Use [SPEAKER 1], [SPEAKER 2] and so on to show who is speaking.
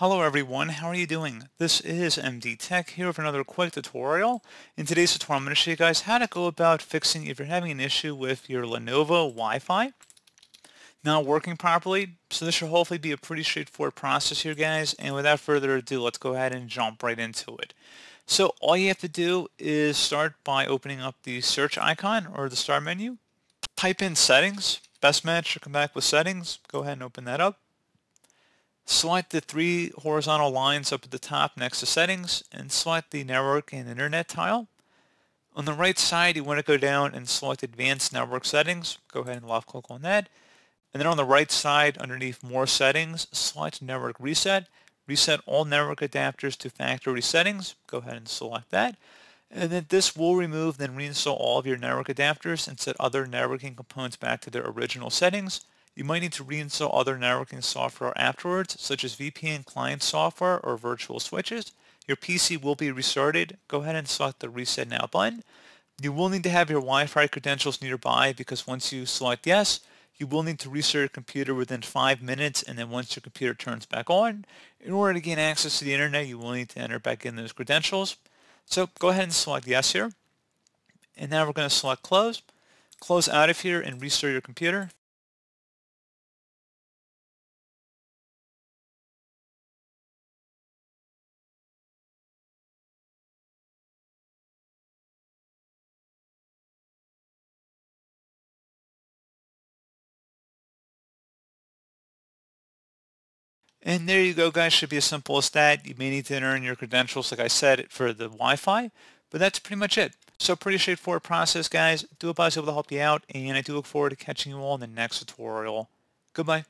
[SPEAKER 1] Hello everyone, how are you doing? This is MD Tech here with another quick tutorial. In today's tutorial, I'm going to show you guys how to go about fixing if you're having an issue with your Lenovo Wi-Fi not working properly. So this should hopefully be a pretty straightforward process here, guys. And without further ado, let's go ahead and jump right into it. So all you have to do is start by opening up the search icon or the start menu. Type in settings, best match, should come back with settings. Go ahead and open that up. Select the three horizontal lines up at the top next to settings and select the network and internet tile. On the right side, you want to go down and select advanced network settings. Go ahead and left click on that. And then on the right side, underneath more settings, select network reset. Reset all network adapters to factory settings. Go ahead and select that. And then this will remove and reinstall all of your network adapters and set other networking components back to their original settings. You might need to reinstall other networking software afterwards, such as VPN client software or virtual switches. Your PC will be restarted. Go ahead and select the Reset Now button. You will need to have your Wi-Fi credentials nearby because once you select Yes, you will need to restart your computer within five minutes and then once your computer turns back on, in order to gain access to the internet, you will need to enter back in those credentials. So go ahead and select Yes here. And now we're going to select Close. Close out of
[SPEAKER 2] here and restart your computer.
[SPEAKER 1] And there you go, guys. Should be as simple as that. You may need to enter in your credentials, like I said, for the Wi-Fi, but that's pretty much it. So pretty straightforward process, guys. Do hope I was able to help you out, and I do look forward to catching you all in the next tutorial. Goodbye.